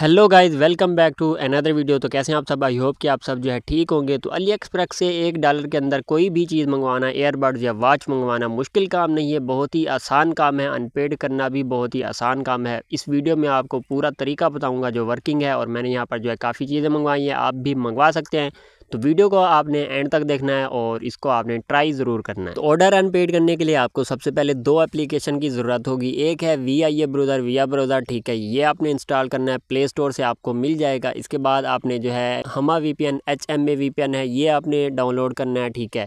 Hello guys welcome back to another video तो कैसे हैं आप सब आई होप कि आप सब जो है ठीक होंगे तो अली एक्सप्रेस से एक डॉलर के अंदर कोई भी चीज़ मंगवाना एयरबड्स या वॉच मंगवाना मुश्किल काम नहीं है बहुत ही आसान काम है अनपेड करना भी बहुत ही आसान काम है इस वीडियो में आपको पूरा तरीका बताऊँगा जो वर्किंग है और मैंने यहाँ पर जो है काफ़ी चीज़ें मंगवाई हैं आप भी मंगवा सकते हैं तो वीडियो को आपने एंड तक देखना है और इसको आपने ट्राई ज़रूर करना है तो ऑर्डर अनपेड करने के लिए आपको सबसे पहले दो एप्लीकेशन की ज़रूरत होगी एक है V I A browser V browser ठीक है ये आपने इंस्टॉल करना है प्ले स्टोर से आपको मिल जाएगा इसके बाद आपने जो है हमा V P N H M A V P N है ये आपने डाउनलोड करना है ठीक है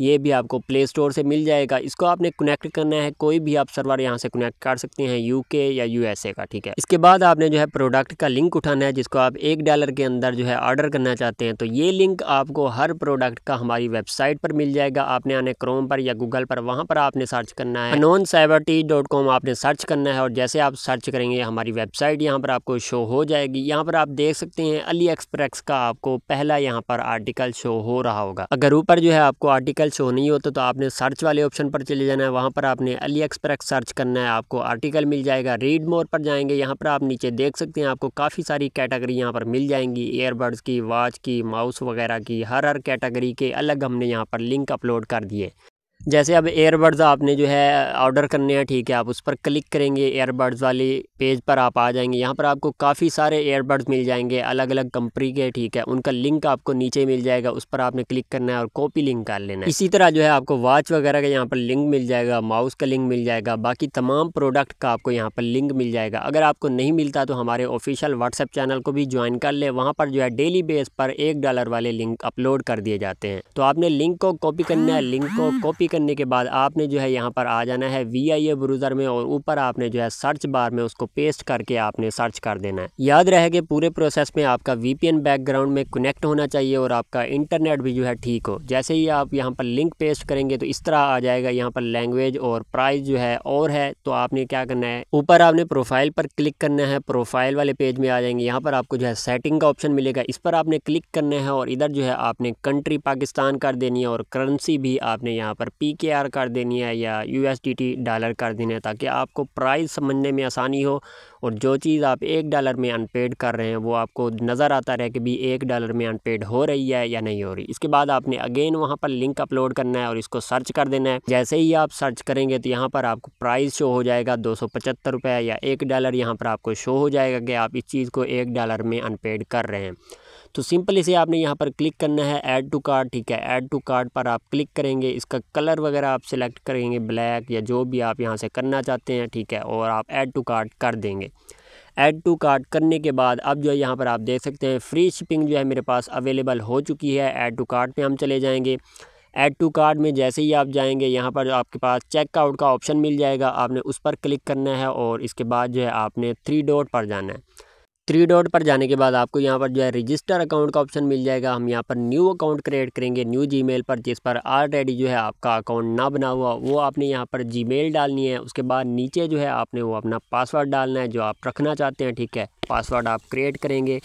ये भी आपको प्ले स्टोर से मिल जाएगा इसको आपने कनेक्ट करना है कोई भी आप सर्वर यहाँ से कनेक्ट कर सकते हैं यूके या यूएसए का ठीक है इसके बाद आपने जो है प्रोडक्ट का लिंक उठाना है जिसको आप एक डॉलर के अंदर जो है ऑर्डर करना चाहते हैं तो ये लिंक आपको हर प्रोडक्ट का हमारी वेबसाइट पर मिल जाएगा आपने आने क्रोम पर या गूगल पर वहाँ पर आपने सर्च करना है नॉन टी डॉट कॉम आपने सर्च करना है और जैसे आप सर्च करेंगे हमारी वेबसाइट यहाँ पर आपको शो हो जाएगी यहाँ पर आप देख सकते हैं अली एक्सप्रेस का आपको पहला यहाँ पर आर्टिकल शो हो रहा होगा अगर ऊपर जो है आपको आर्टिकल आर्टिकल शो नहीं होता तो आपने सर्च वाले ऑप्शन पर चले जाना है वहाँ पर आपने अली एक्सप्रेस सर्च करना है आपको आर्टिकल मिल जाएगा रीड मोर पर जाएंगे यहाँ पर आप नीचे देख सकते हैं आपको काफ़ी सारी कैटेगरी यहाँ पर मिल जाएंगी एयरबड्स की वॉच की माउस वगैरह की हर हर कैटेगरी के अलग हमने यहाँ पर लिंक अपलोड कर दिए जैसे अब एयरबड्स आपने जो है ऑर्डर करने हैं ठीक है आप उस पर क्लिक करेंगे एयरबड्स वाली पेज पर आप आ जाएंगे यहाँ पर आपको काफ़ी सारे एयरबड्स मिल जाएंगे अलग अलग कंपनी के ठीक है उनका लिंक आपको नीचे मिल जाएगा उस पर आपने क्लिक करना है और कॉपी लिंक कर लेना है इसी तरह जो है आपको वॉच वगैरह का यहाँ पर लिंक मिल जाएगा माउस का लिंक मिल जाएगा बाकी तमाम प्रोडक्ट का आपको यहाँ पर लिंक मिल जाएगा अगर आपको नहीं मिलता तो हमारे ऑफिशियल व्हाट्सएप चैनल को भी ज्वाइन कर ले वहाँ पर जो है डेली बेस पर एक डॉलर वाले लिंक अपलोड कर दिए जाते हैं तो आपने लिंक को कॉपी करना है लिंक को कॉपी करने के बाद आपने जो है यहाँ पर आ जाना है वी आई ए ब्रूज़र में और ऊपर आपने जो है सर्च बार में उसको पेस्ट करके आपने सर्च कर देना है याद रहे कि पूरे प्रोसेस में आपका वी पी एन बैकग्राउंड में कनेक्ट होना चाहिए और आपका इंटरनेट भी जो है ठीक हो जैसे ही आप यहाँ पर लिंक पेस्ट करेंगे तो इस तरह आ जाएगा यहाँ पर लैंग्वेज और प्राइस जो है और है तो आपने क्या करना है ऊपर आपने प्रोफाइल पर क्लिक करना है प्रोफाइल वाले पेज में आ जाएंगे यहाँ पर आपको जो है सेटिंग का ऑप्शन मिलेगा इस पर आपने क्लिक करना है और इधर जो है आपने कंट्री पाकिस्तान कर देनी है और करेंसी भी आपने यहाँ पर पी के आर कर देनी है या U S D T dollar कर देना है ताकि आपको प्राइस समझने में आसानी हो और जो चीज़ आप एक डॉलर में अनपेड कर रहे हैं वो आपको नज़र आता रहे कि भी एक डॉलर में अनपेड हो रही है या नहीं हो रही इसके बाद आपने अगेन वहाँ पर लिंक अपलोड करना है और इसको सर्च कर देना है जैसे ही आप सर्च करेंगे तो यहाँ पर आपको प्राइस शो हो जाएगा दो सौ पचहत्तर रुपये या एक डॉलर यहाँ पर आपको शो हो जाएगा कि आप इस चीज़ को एक डॉलर में अनपेड कर रहे हैं तो सिंपली इसे आपने यहाँ पर क्लिक करना है ऐड टू कार्ड ठीक है ऐड टू कार्ड पर आप क्लिक करेंगे इसका कलर वगैरह आप सिलेक्ट करेंगे ब्लैक या जो भी आप यहाँ से करना चाहते हैं ठीक है और आप ऐड टू कार्ड कर देंगे ऐड टू कार्ड करने के बाद अब जो है यहाँ पर आप देख सकते हैं फ्री शिपिंग जो है मेरे पास अवेलेबल हो चुकी है ऐड टू कार्ड पर हम चले जाएँगे ऐड टू कार्ड में जैसे ही आप जाएंगे यहाँ पर आपके पास चेकआउट का ऑप्शन मिल जाएगा आपने उस पर क्लिक करना है और इसके बाद जो है आपने थ्री डॉट पर जाना है थ्री डॉट पर जाने के बाद आपको यहाँ पर जो है रजिस्टर अकाउंट का ऑप्शन मिल जाएगा हम यहाँ पर न्यू अकाउंट क्रिएट करेंगे न्यू जीमेल पर जिस पर ऑलरेडी जो है आपका अकाउंट ना बना हुआ वो आपने यहाँ पर जीमेल डालनी है उसके बाद नीचे जो है आपने वो अपना पासवर्ड डालना है जो आप रखना चाहते हैं ठीक है पासवर्ड आप क्रिएट करेंगे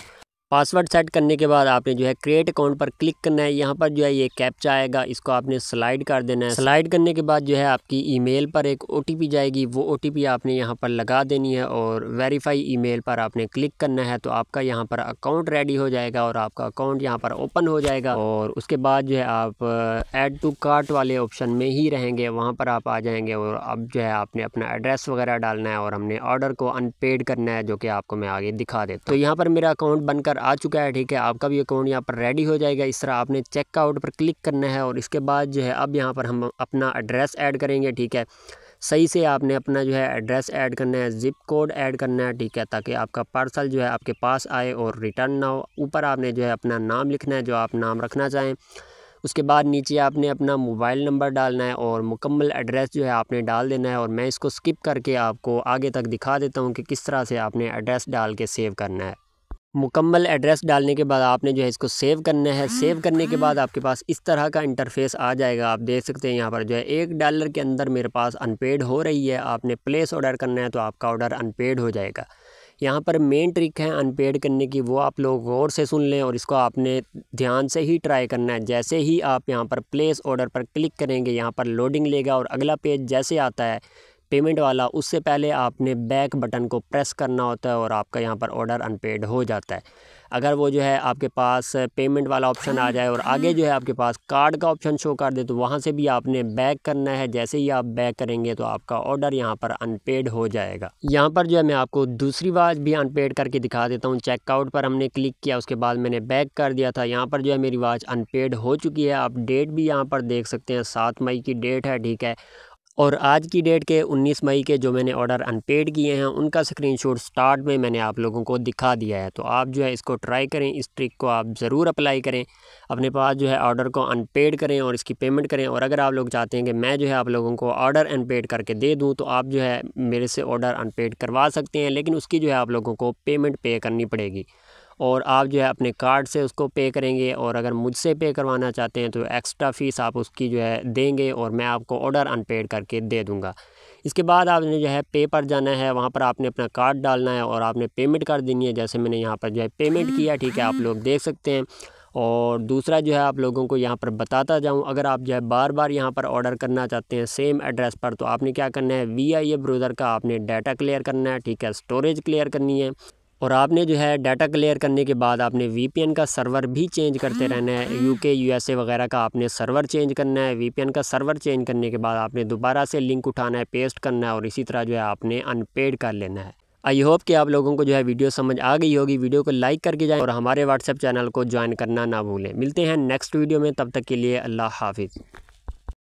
पासवर्ड सेट करने के बाद आपने जो है क्रिएट अकाउंट पर क्लिक करना है यहाँ पर जो है ये कैप्चा आएगा इसको आपने स्लाइड कर देना है स्लाइड करने के बाद जो है आपकी ईमेल पर एक ओ जाएगी वो ओ आपने यहाँ पर लगा देनी है और वेरीफाई ईमेल पर आपने क्लिक करना है तो आपका यहाँ पर अकाउंट रेडी हो जाएगा और आपका अकाउंट यहाँ पर ओपन हो जाएगा और उसके बाद जो है आप एड टू कार्ट वाले ऑप्शन में ही रहेंगे वहाँ पर आप आ जाएंगे और अब जो है आपने अपना एड्रेस वगैरह डालना है और हमने ऑर्डर को अनपेड करना है जो कि आपको मैं आगे दिखा देता तो यहाँ पर मेरा अकाउंट बनकर पर आ चुका है ठीक है आपका भी अकाउंट यहाँ पर रेडी हो जाएगा इस तरह आपने चेकआउट पर क्लिक करना है और इसके बाद जो है अब यहाँ पर हम अपना एड्रेस ऐड करेंगे ठीक है सही से आपने अपना जो है एड्रेस ऐड करना है ज़िप कोड ऐड करना है ठीक है ताकि आपका पार्सल जो है आपके पास आए और रिटर्न ना हो ऊपर आपने जो है अपना नाम लिखना है जो आप नाम रखना चाहें उसके बाद नीचे आपने अपना मोबाइल नंबर डालना है और मुकम्मल एड्रेस जो है आपने डाल देना है और मैं इसको स्किप करके आपको आगे तक दिखा देता हूँ कि किस तरह से आपने एड्रेस डाल के सेव करना है मुकम्मल एड्रेस डालने के बाद आपने जो है इसको सेव करना है हाँ, सेव करने के हाँ। बाद आपके पास इस तरह का इंटरफेस आ जाएगा आप देख सकते हैं यहाँ पर जो है एक डॉलर के अंदर मेरे पास अनपेड हो रही है आपने प्लेस ऑर्डर करना है तो आपका ऑर्डर अनपेड हो जाएगा यहाँ पर मेन ट्रिक है अनपेड करने की वो आप लोग गौर से सुन लें और इसको आपने ध्यान से ही ट्राई करना है जैसे ही आप यहाँ पर प्लेस ऑर्डर पर क्लिक करेंगे यहाँ पर लोडिंग लेगा और अगला पेज जैसे आता है पेमेंट वाला उससे पहले आपने बैक बटन को प्रेस करना होता है और आपका यहाँ पर ऑर्डर अनपेड हो जाता है अगर वो जो है आपके पास पेमेंट वाला ऑप्शन आ जाए और हाँ, आगे हाँ। जो है आपके पास कार्ड का ऑप्शन शो कर दे तो वहाँ से भी आपने बैक करना है जैसे ही आप बैक करेंगे तो आपका ऑर्डर यहाँ पर अनपेड हो जाएगा यहाँ पर जो है मैं आपको दूसरी बार भी अनपेड करके दिखा देता हूँ चेकआउट पर हमने क्लिक किया उसके बाद मैंने बैक कर दिया था यहाँ पर जो है मेरी वॉच अनपेड हो चुकी है आप डेट भी यहाँ पर देख सकते हैं सात मई की डेट है ठीक है और आज की डेट के 19 मई के जो मैंने ऑर्डर अनपेड किए हैं उनका स्क्रीनशॉट स्टार्ट में मैंने आप लोगों को दिखा दिया है तो आप जो है इसको ट्राई करें इस ट्रिक को आप ज़रूर अप्लाई करें अपने पास जो है ऑर्डर को अनपेड करें और इसकी पेमेंट करें और अगर आप लोग चाहते हैं कि मैं जो है आप लोगों को ऑर्डर अनपेड करके दे दूँ तो आप जो है मेरे से ऑर्डर अनपेड करवा सकते हैं लेकिन उसकी जो है आप लोगों को पेमेंट पे करनी पड़ेगी और आप जो है अपने कार्ड से उसको पे करेंगे और अगर मुझसे पे करवाना चाहते हैं तो एक्स्ट्रा फ़ीस आप उसकी जो है देंगे और मैं आपको ऑर्डर अनपेड करके दे दूँगा इसके बाद आपने जो है पे पर जाना है वहाँ पर आपने अपना कार्ड डालना है और आपने पेमेंट कर देनी है जैसे मैंने यहाँ पर जो है पेमेंट किया ठीक है आप लोग देख सकते हैं और दूसरा जो है आप लोगों को यहाँ पर बताता जाऊँ अगर आप जो है बार बार यहाँ पर ऑर्डर करना चाहते हैं सेम एड्रेस पर तो आपने क्या करना है वी आई ए ब्रोज़र का आपने डाटा क्लियर करना है ठीक है स्टोरेज क्लियर करनी है और आपने जो है डाटा क्लियर करने के बाद आपने वीपीएन का सर्वर भी चेंज करते हाँ। रहना है यूके यूएसए वगैरह का आपने सर्वर चेंज करना है वीपीएन का सर्वर चेंज करने के बाद आपने दोबारा से लिंक उठाना है पेस्ट करना है और इसी तरह जो है आपने अनपेड कर लेना है आई होप कि आप लोगों को जो है वीडियो समझ आ गई होगी वीडियो को लाइक करके जाएँ और हमारे व्हाट्सएप चैनल को ज्वाइन करना ना भूलें मिलते हैं नेक्स्ट वीडियो में तब तक के लिए अल्लाह हाफिज़